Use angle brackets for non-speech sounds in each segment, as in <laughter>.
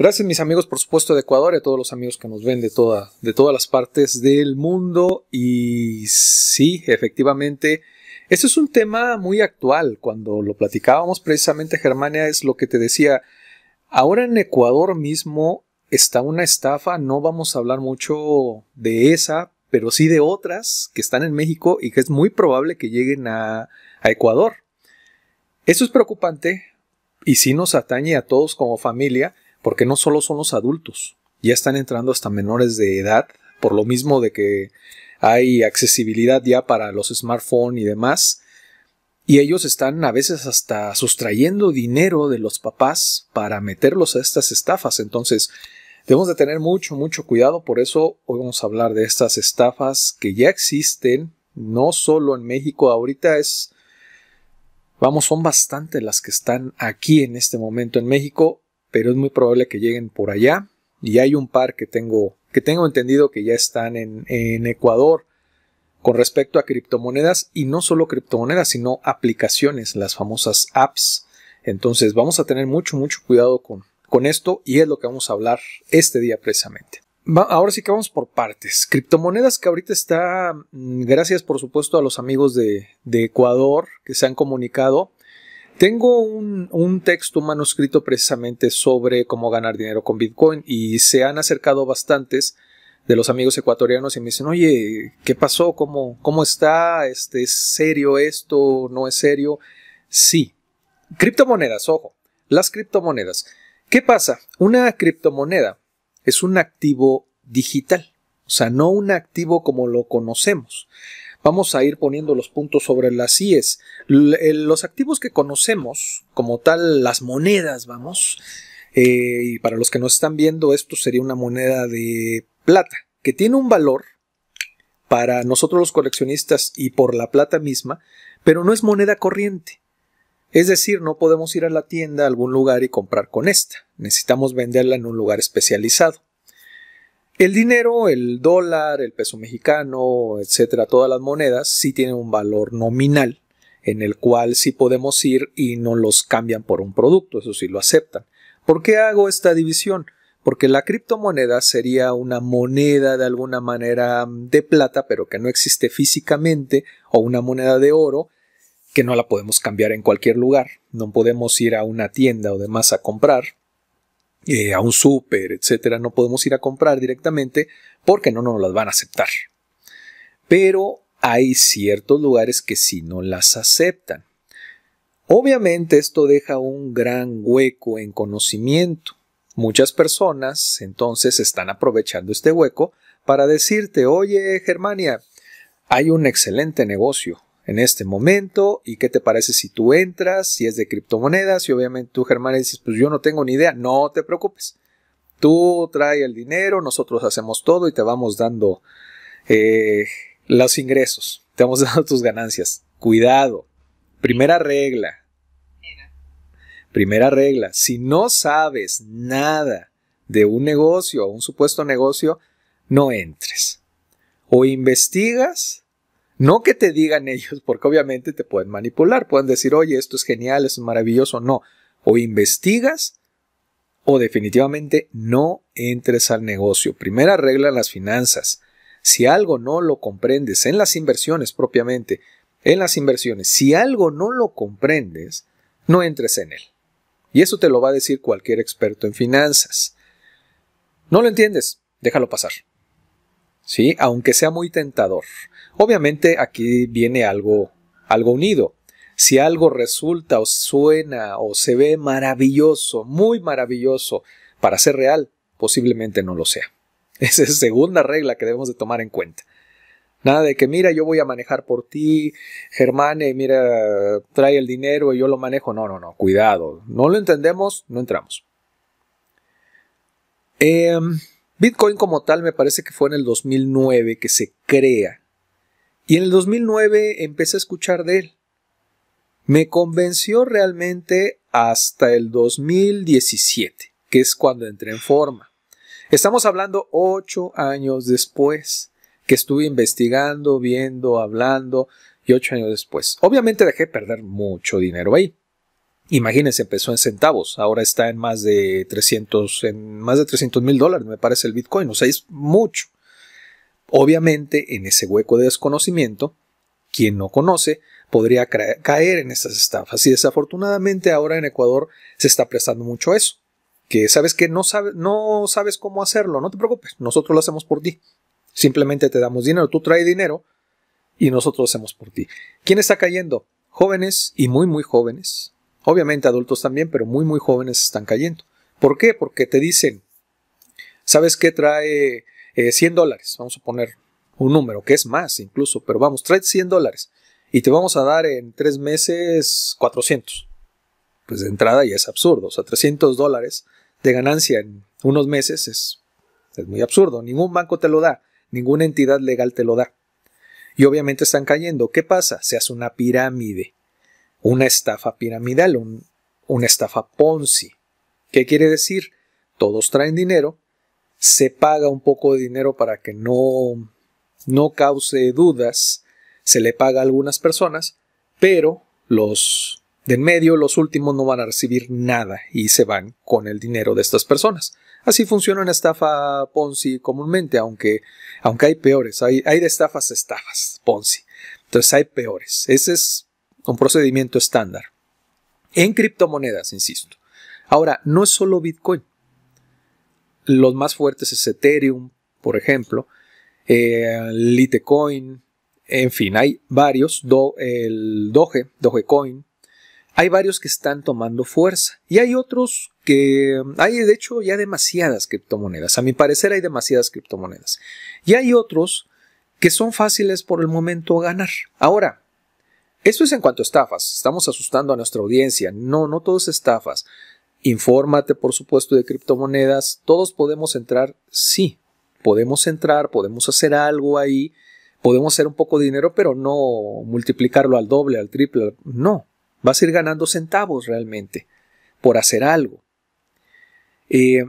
Gracias mis amigos, por supuesto, de Ecuador y a todos los amigos que nos ven de, toda, de todas las partes del mundo. Y sí, efectivamente, esto es un tema muy actual. Cuando lo platicábamos precisamente, Germania, es lo que te decía. Ahora en Ecuador mismo está una estafa, no vamos a hablar mucho de esa, pero sí de otras que están en México y que es muy probable que lleguen a, a Ecuador. Eso es preocupante y sí nos atañe a todos como familia porque no solo son los adultos, ya están entrando hasta menores de edad, por lo mismo de que hay accesibilidad ya para los smartphones y demás, y ellos están a veces hasta sustrayendo dinero de los papás para meterlos a estas estafas. Entonces, debemos de tener mucho, mucho cuidado. Por eso hoy vamos a hablar de estas estafas que ya existen, no solo en México, ahorita es... Vamos, son bastante las que están aquí en este momento en México pero es muy probable que lleguen por allá. Y hay un par que tengo, que tengo entendido que ya están en, Ecuador con respecto a criptomonedas y no solo criptomonedas, sino aplicaciones, las famosas apps. Entonces vamos a tener mucho, mucho cuidado con, con esto y es lo que vamos a hablar este día precisamente. ahora sí que vamos por partes. Criptomonedas que ahorita está, mm, gracias por supuesto a los amigos de, de Ecuador que se han comunicado tengo un, texto, manuscrito precisamente sobre cómo ganar dinero con Bitcoin y se han acercado bastantes de los amigos ecuatorianos y me dicen, oye, ¿qué pasó? ¿Cómo, cómo está? Este, ¿Es serio esto? ¿No es serio? Sí. Criptomonedas, ojo, las criptomonedas. ¿Qué pasa? Una criptomoneda es un activo digital, o sea, no un activo como lo conocemos vamos a ir poniendo los puntos sobre las IES. Eh, los activos que conocemos, como tal, las monedas, vamos, eh, y para los que nos están viendo, esto sería una moneda de plata, que tiene un valor para nosotros los coleccionistas y por la plata misma, pero no es moneda corriente. Es decir, no podemos ir a la tienda a algún lugar y comprar con esta. Necesitamos venderla en un lugar especializado. El dinero, el dólar, el peso mexicano, etcétera, todas las monedas sí tienen un valor nominal en el cual sí podemos ir y no los cambian por un producto, eso sí lo aceptan. ¿Por qué hago esta división? Porque la criptomoneda sería una moneda de alguna manera de plata, pero que no existe físicamente, o una moneda de oro, que no la podemos cambiar en cualquier lugar. No podemos ir a una tienda o demás a comprar, eh, a un súper, etcétera, no podemos ir a comprar directamente porque no nos las van a aceptar. Pero hay ciertos lugares que sí no las aceptan. Obviamente esto deja un gran hueco en conocimiento. Muchas personas entonces están aprovechando este hueco para decirte, oye Germania, hay un excelente negocio, en este momento y qué te parece si tú entras, si es de criptomonedas y obviamente tú Germán dices pues yo no tengo ni idea, no te preocupes, tú trae el dinero, nosotros hacemos todo y te vamos dando eh, los ingresos, te vamos <laughs> dando tus ganancias, cuidado, primera regla, primera regla, si no sabes nada de un negocio o un supuesto negocio, no entres. O investigas no que te digan ellos, porque obviamente te pueden manipular, pueden decir, oye, esto es genial, es maravilloso, no. O investigas o definitivamente no entres al negocio. Primera regla en las finanzas. Si algo no lo comprendes en las inversiones propiamente, en las inversiones, si algo no lo comprendes, no entres en él. Y eso te lo va a decir cualquier experto en finanzas. No lo entiendes, déjalo pasar. Aunque sea muy tentador. Obviamente aquí viene algo, algo unido. Si algo resulta o suena o se ve maravilloso, muy maravilloso, para ser real, posiblemente no lo sea. <laughs> Esa es la segunda regla que debemos de tomar en cuenta. Nada de que, mira, yo voy a manejar por ti, Germán, eh, mira, trae el dinero y yo lo manejo. No, no, no, cuidado. No lo entendemos, no entramos. Em, Bitcoin como tal me parece que fue en el 2009 que se crea. Y en el 2009 empecé a escuchar de él. Me convenció realmente hasta el 2017, que es cuando entré en forma. Estamos hablando ocho años después, que estuve investigando, viendo, hablando, y ocho años después. Obviamente dejé perder mucho dinero ahí. Imagínense, empezó en centavos, ahora está en más de 300, en más de mil dólares, me parece el Bitcoin, o sea, es mucho. Obviamente, en ese hueco de desconocimiento, quien no conoce podría caer en esas estafas. Y desafortunadamente ahora en Ecuador se está prestando mucho eso, que sabes que no, no sabes cómo hacerlo, no te preocupes, nosotros lo hacemos por ti. Simplemente te damos dinero, tú traes dinero y nosotros lo hacemos por ti. ¿Quién está cayendo? Jóvenes y muy, muy jóvenes, Obviamente adultos también, pero muy, muy jóvenes están cayendo. ¿Por qué? Porque te dicen, ¿sabes qué trae 100 eh, dólares? Vamos a poner un número, que es más incluso, pero vamos, trae 100 dólares y te vamos a dar en tres meses 400. Pues de entrada ya es absurdo, o sea, 300 dólares de ganancia en unos meses es, es muy absurdo. Ningún banco te lo da, ninguna entidad legal te lo da. Y obviamente están cayendo. ¿Qué pasa? Se hace una pirámide una estafa piramidal, un, una estafa Ponzi. ¿Qué quiere decir? Todos traen dinero, se paga un poco de dinero para que no, no cause dudas, se le paga a algunas personas, pero los de en medio, los últimos no van a recibir nada y se van con el dinero de estas personas. Así funciona una estafa Ponzi comúnmente, aunque, aunque hay peores, hay, hay de estafas estafas Ponzi. Entonces hay peores. Ese es un procedimiento estándar. En criptomonedas, insisto. Ahora, no es solo Bitcoin. Los más fuertes es Ethereum, por ejemplo, eh, Litecoin, en fin, hay varios, el Doge, Dogecoin, hay varios que están tomando fuerza y hay otros que hay de hecho ya demasiadas criptomonedas, a mi parecer hay demasiadas criptomonedas y hay otros que son fáciles por el momento ganar. Ahora, esto es en cuanto a estafas. Estamos asustando a nuestra audiencia. No, no todos estafas. Infórmate, por supuesto, de criptomonedas. Todos podemos entrar, sí. Podemos entrar, podemos hacer algo ahí. Podemos hacer un poco de dinero, pero no multiplicarlo al doble, al triple. No. Vas a ir ganando centavos realmente por hacer algo. Eh,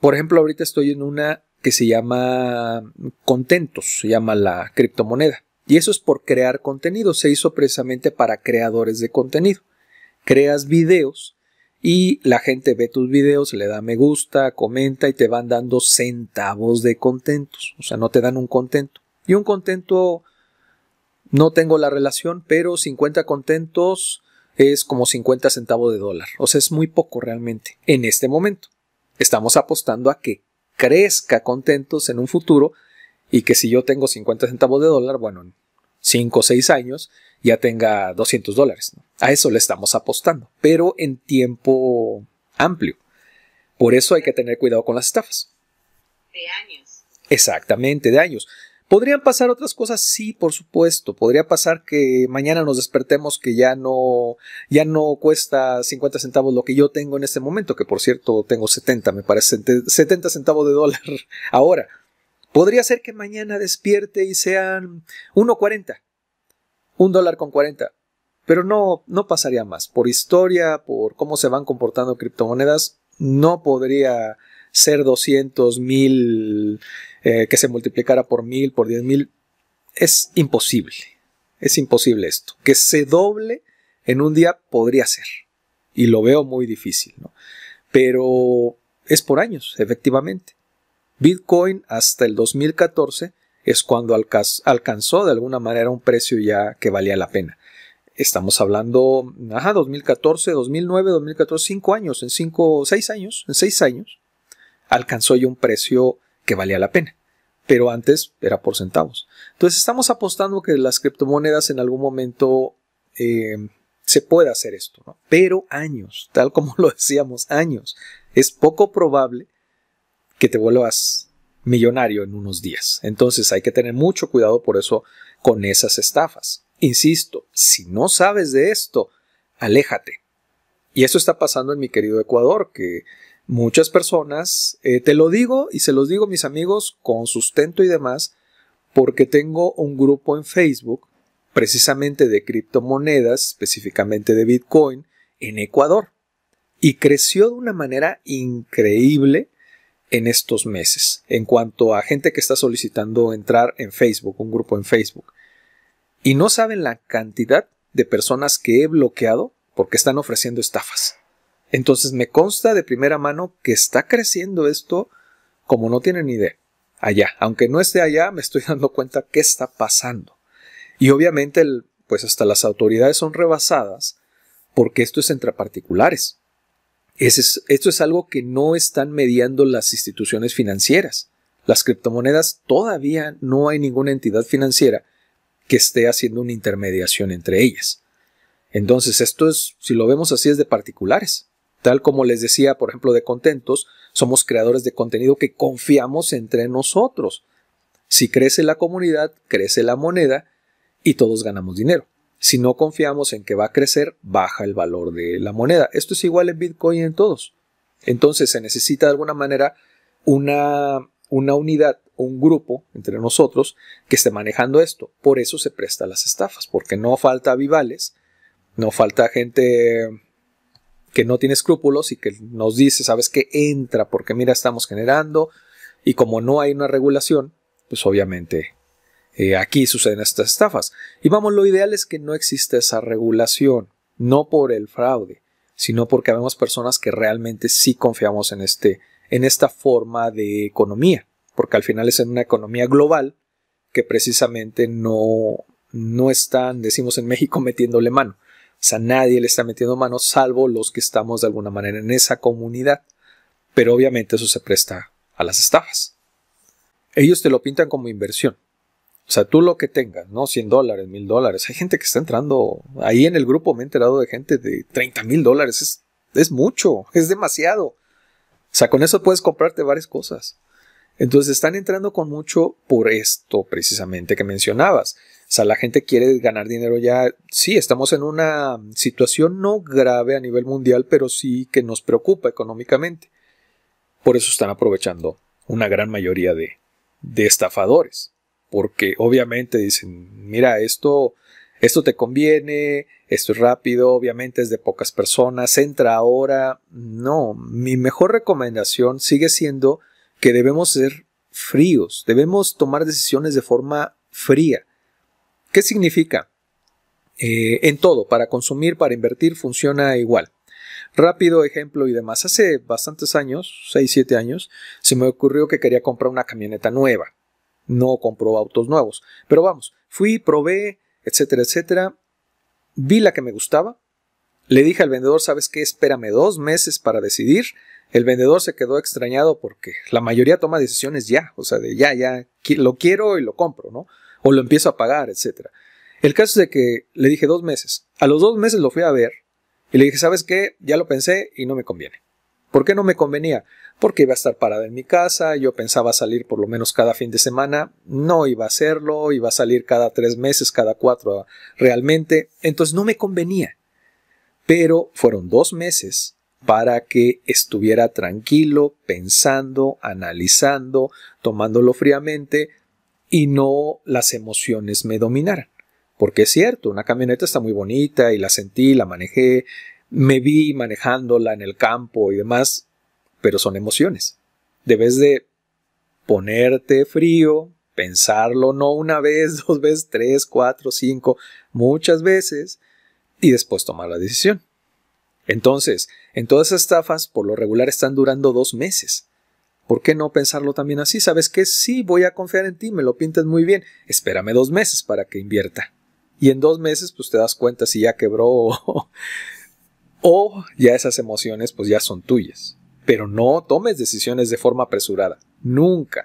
por ejemplo, ahorita estoy en una que se llama Contentos, se llama la criptomoneda. Y eso es por crear contenido. Se hizo precisamente para creadores de contenido. Creas videos y la gente ve tus videos, le da me gusta, comenta y te van dando centavos de contentos. O sea, no te dan un contento. Y un contento, no tengo la relación, pero 50 contentos es como 50 centavos de dólar. O sea, es muy poco realmente en este momento. Estamos apostando a que crezca contentos en un futuro y que si yo tengo 50 centavos de dólar, bueno, en 5 o 6 años ya tenga 200 dólares. A eso le estamos apostando, pero en tiempo amplio. Por eso hay que tener cuidado con las estafas. De años. Exactamente, de años. ¿Podrían pasar otras cosas? Sí, por supuesto. Podría pasar que mañana nos despertemos que ya no, ya no cuesta 50 centavos lo que yo tengo en este momento, que por cierto tengo 70, me parece, 70 centavos de dólar <laughs> ahora. Podría ser que mañana despierte y sean 1.40, un dólar con 40. Pero no, no pasaría más. Por historia, por cómo se van comportando criptomonedas, no podría ser 200 mil, eh, que se multiplicara por mil, por 10,000. mil. Es imposible. Es imposible esto. Que se doble en un día podría ser. Y lo veo muy difícil, ¿no? Pero es por años, efectivamente. Bitcoin hasta el 2014 es cuando alcanzó de alguna manera un precio ya que valía la pena. Estamos hablando, ajá, 2014, 2009, 2014, 5 años, en 5, 6 años, en 6 años, alcanzó ya un precio que valía la pena. Pero antes era por centavos. Entonces estamos apostando que las criptomonedas en algún momento eh, se pueda hacer esto, ¿no? Pero años, tal como <laughs> lo decíamos, años. Es poco probable que te vuelvas millonario en unos días. Entonces hay que tener mucho cuidado por eso con esas estafas. Insisto, si no sabes de esto, aléjate. Y eso está pasando en mi querido Ecuador, que muchas personas, eh, te lo digo y se los digo mis amigos con sustento y demás, porque tengo un grupo en Facebook precisamente de criptomonedas, específicamente de Bitcoin, en Ecuador. Y creció de una manera increíble en estos meses en cuanto a gente que está solicitando entrar en Facebook, un grupo en Facebook. Y no saben la cantidad de personas que he bloqueado porque están ofreciendo estafas. Entonces me consta de primera mano que está creciendo esto como no tienen idea. Allá, aunque no esté allá, me estoy <laughs> dando cuenta qué está pasando. Y obviamente, pues hasta las autoridades son rebasadas porque esto es entre particulares esto es algo que no están mediando las instituciones financieras. Las criptomonedas todavía no hay ninguna entidad financiera que esté haciendo una intermediación entre ellas. Entonces, esto es, si lo vemos así, es de particulares. Tal como les decía, por ejemplo, de contentos, somos creadores de contenido que confiamos entre nosotros. Si crece la comunidad, crece la moneda y todos ganamos dinero. Si no confiamos en que va a crecer, baja el valor de la moneda. Esto es igual en Bitcoin y en todos. Entonces se necesita de alguna manera una, una unidad, un grupo entre nosotros que esté manejando esto. Por eso se presta las estafas, porque no falta vivales, no falta gente que no tiene escrúpulos y que nos dice, sabes que entra porque mira, estamos generando y como no hay una regulación, pues obviamente eh, aquí suceden estas estafas. Y vamos, lo ideal es que no exista esa regulación, no por el fraude, sino porque habemos personas que realmente sí confiamos en, este, en esta forma de economía, porque al final es en una economía global que precisamente no, no están, decimos en México, metiéndole mano. O sea, nadie le está metiendo mano salvo los que estamos de alguna manera en esa comunidad. Pero obviamente eso se presta a las estafas. Ellos te lo pintan como inversión, o sea, tú lo que tengas, ¿no? 100 dólares, 1000 dólares. Hay gente que está entrando. Ahí en el grupo me he enterado de gente de 30 mil dólares. Es, mucho, es demasiado. O sea, con eso puedes comprarte varias cosas. Entonces están entrando con mucho por esto precisamente que mencionabas. O sea, la gente quiere ganar dinero ya. Sí, estamos en una situación no grave a nivel mundial, pero sí que nos preocupa económicamente. Por eso están aprovechando una gran mayoría de, de estafadores porque obviamente dicen, mira, esto, esto te conviene, esto es rápido, obviamente es de pocas personas, entra ahora. No, mi mejor recomendación sigue siendo que debemos ser fríos, debemos tomar decisiones de forma fría. ¿Qué significa? Eh, en todo, para consumir, para invertir, funciona igual. Rápido ejemplo y demás. Hace bastantes años, 6, 7 años, se me ocurrió que quería comprar una camioneta nueva no compró autos nuevos. Pero vamos, fui, probé, etcétera, etcétera. Vi la que me gustaba. Le dije al vendedor, ¿sabes qué? Espérame dos meses para decidir. El vendedor se quedó extrañado porque la mayoría toma decisiones ya, o sea, de ya, ya, lo quiero y lo compro, ¿no? O lo empiezo a pagar, etcétera. El caso es de que le dije dos meses. A los dos meses lo fui a ver y le dije, ¿sabes qué? Ya lo pensé y no me conviene. ¿Por qué no me convenía? Porque iba a estar parada en mi casa, yo pensaba salir por lo menos cada fin de semana, no iba a hacerlo, iba a salir cada tres meses, cada cuatro realmente, entonces no me convenía. Pero fueron dos meses para que estuviera tranquilo, pensando, analizando, tomándolo fríamente y no las emociones me dominaran. Porque es cierto, una camioneta está muy bonita y la sentí, la manejé me vi manejándola en el campo y demás, pero son emociones. Debes de ponerte frío, pensarlo no una vez, <laughs> dos veces, tres, cuatro, cinco, muchas veces, y después tomar la decisión. Entonces, en todas esas estafas, por lo regular están durando dos meses. ¿Por qué no pensarlo también así? ¿Sabes qué? Sí, voy a confiar en ti, me lo pintas muy bien. Espérame dos meses para que invierta. Y en dos meses, pues te das cuenta si ya quebró <laughs> o, o ya esas emociones pues ya son tuyas. Pero no tomes decisiones de forma apresurada, nunca,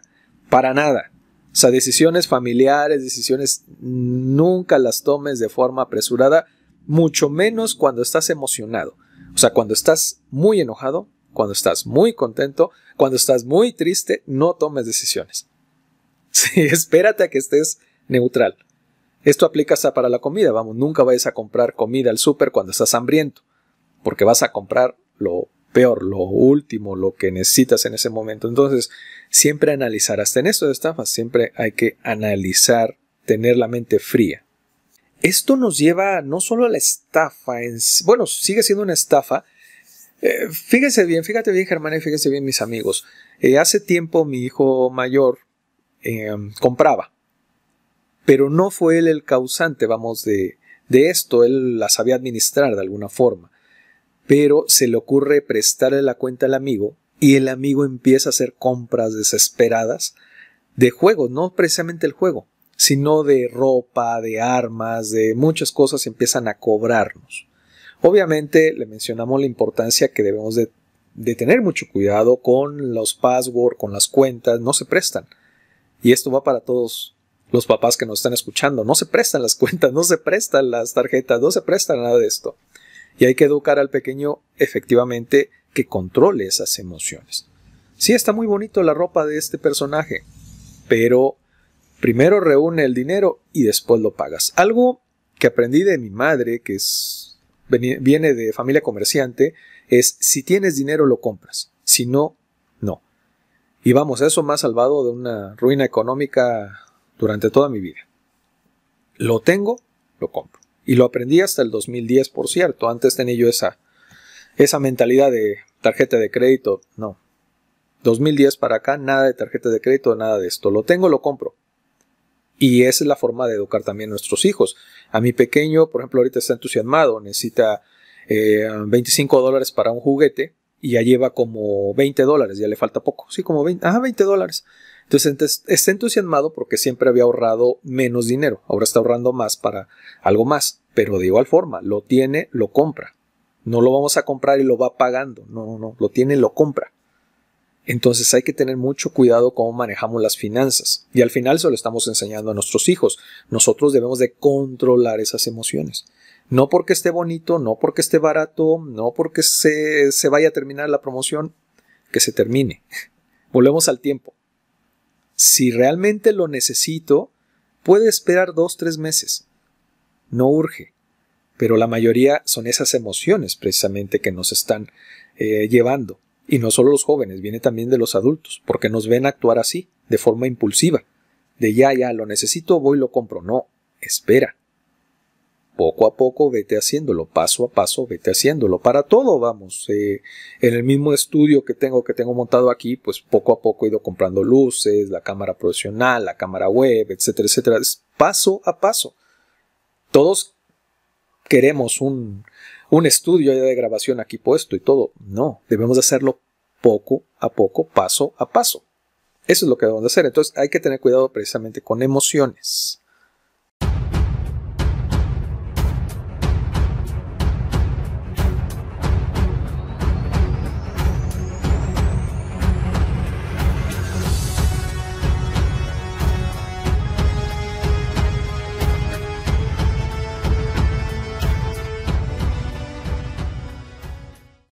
para nada. O sea, decisiones familiares, decisiones, nunca las tomes de forma apresurada, mucho menos cuando estás emocionado. O sea, cuando estás muy enojado, cuando estás muy contento, cuando estás muy triste, no tomes decisiones. <laughs> Sí, espérate a que estés neutral. Esto aplica hasta para la comida, vamos, nunca vayas a comprar comida al súper cuando estás hambriento porque vas a comprar lo peor, lo último, lo que necesitas en ese momento. Entonces, siempre analizar, hasta en esto de estafas, siempre hay que analizar, tener la mente fría. Esto nos lleva no solo a la estafa, bueno, sigue siendo una estafa. Eh, fíjese bien, fíjate bien Germán y fíjese bien mis amigos. Eh, hace tiempo mi hijo mayor em, compraba, pero no fue él el causante, vamos, de, de esto, él la sabía administrar de alguna forma pero se le ocurre prestarle la cuenta al amigo y el amigo empieza a hacer compras desesperadas de juego, no precisamente el juego, sino de ropa, de armas, de muchas cosas y empiezan a cobrarnos. Obviamente le mencionamos la importancia que debemos de, tener mucho cuidado con los passwords, con las cuentas, no se prestan. Y esto va para todos los papás que nos están escuchando, no se prestan las cuentas, no se prestan las tarjetas, no se prestan nada de esto. Y hay que educar al pequeño efectivamente que controle esas emociones. Sí, está muy bonito la ropa de este personaje, pero primero reúne el dinero y después lo pagas. Algo que aprendí de mi madre, que es, viene de familia comerciante, es si tienes dinero lo compras, si no, no. Y vamos, eso me ha salvado de una ruina económica durante toda mi vida. Lo tengo, lo compro. Y lo aprendí hasta el 2010, por cierto. Antes tenía yo esa, esa mentalidad de tarjeta de crédito. No. 2010 para acá, nada de tarjeta de crédito, nada de esto. Lo tengo, lo compro. Y esa es la forma de educar también a nuestros hijos. A mi pequeño, por ejemplo, ahorita está entusiasmado, necesita 25 eh, dólares para un juguete y ya lleva como 20 dólares, ya le falta poco. Sí, como 20, ah, 20 dólares. Entonces está entusiasmado porque siempre había ahorrado menos dinero, ahora está ahorrando más para algo más, pero de igual forma, lo tiene, lo compra. No lo vamos a comprar y lo va pagando, no, no, no, lo tiene, lo compra. Entonces hay que tener mucho cuidado cómo manejamos las finanzas. Y al final se lo estamos enseñando a nuestros hijos. Nosotros debemos de controlar esas emociones. No porque esté bonito, no porque esté barato, no porque se vaya a terminar la promoción, que se termine. <laughs> Volvemos al tiempo si realmente lo necesito, puede esperar dos, tres meses. No urge. Pero la mayoría son esas emociones precisamente que nos están eh, llevando. Y no solo los jóvenes, viene también de los adultos, porque nos ven actuar así, de forma impulsiva. De ya, ya, lo necesito, voy, lo compro. No, espera poco a poco vete haciéndolo, paso a paso vete haciéndolo. Para todo vamos. Eh, en el mismo estudio que tengo, que tengo montado aquí, pues poco a poco he ido comprando luces, la cámara profesional, la cámara web, etcétera, etcétera. Es paso a paso. Todos queremos un, un estudio de grabación aquí puesto y todo. No, debemos hacerlo poco a poco, paso a paso. Eso es lo que debemos hacer. Entonces hay que tener cuidado precisamente con emociones.